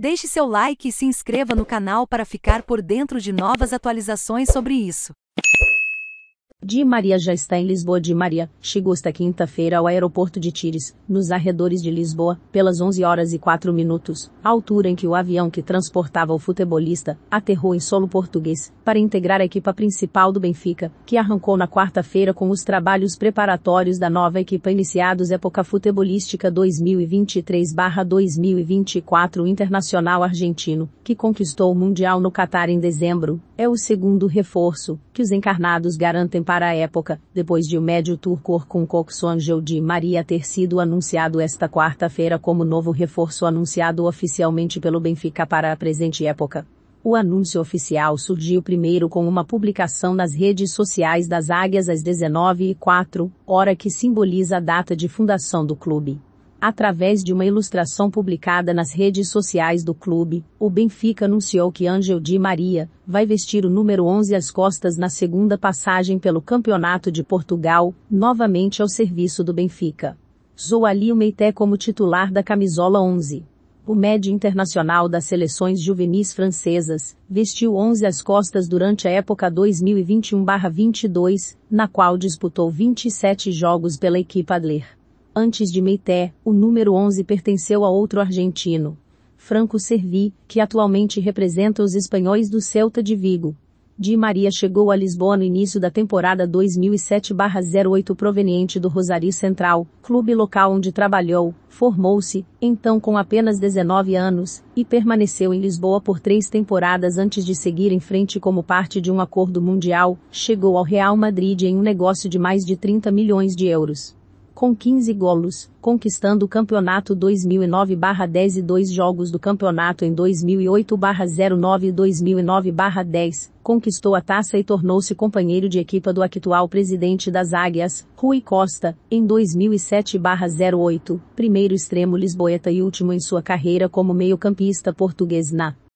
Deixe seu like e se inscreva no canal para ficar por dentro de novas atualizações sobre isso. Di Maria já está em Lisboa. Di Maria chegou esta quinta-feira ao aeroporto de Tires, nos arredores de Lisboa, pelas 11 horas e 4 minutos, altura em que o avião que transportava o futebolista aterrou em solo português, para integrar a equipa principal do Benfica, que arrancou na quarta-feira com os trabalhos preparatórios da nova equipa iniciados época futebolística 2023/2024 Internacional Argentino que conquistou o Mundial no Catar em dezembro, é o segundo reforço que os encarnados garantem para a época, depois de o médio turco com Köksoğlu de Maria ter sido anunciado esta quarta-feira como novo reforço anunciado oficialmente pelo Benfica para a presente época. O anúncio oficial surgiu primeiro com uma publicação nas redes sociais das Águias às 19h04, hora que simboliza a data de fundação do clube. Através de uma ilustração publicada nas redes sociais do clube, o Benfica anunciou que Angel Di Maria vai vestir o número 11 às costas na segunda passagem pelo Campeonato de Portugal, novamente ao serviço do Benfica. Zoali Meité como titular da camisola 11. O médio internacional das seleções juvenis francesas vestiu 11 às costas durante a época 2021-22, na qual disputou 27 jogos pela equipe Adler. Antes de Meité, o número 11 pertenceu a outro argentino, Franco Servi, que atualmente representa os espanhóis do Celta de Vigo. Di Maria chegou a Lisboa no início da temporada 2007-08 proveniente do Rosário Central, clube local onde trabalhou, formou-se, então com apenas 19 anos, e permaneceu em Lisboa por três temporadas antes de seguir em frente como parte de um acordo mundial, chegou ao Real Madrid em um negócio de mais de 30 milhões de euros com 15 golos, conquistando o campeonato 2009-10 e dois jogos do campeonato em 2008-09 e 2009-10, conquistou a taça e tornou-se companheiro de equipa do atual presidente das Águias, Rui Costa, em 2007-08, primeiro extremo lisboeta e último em sua carreira como meio-campista português na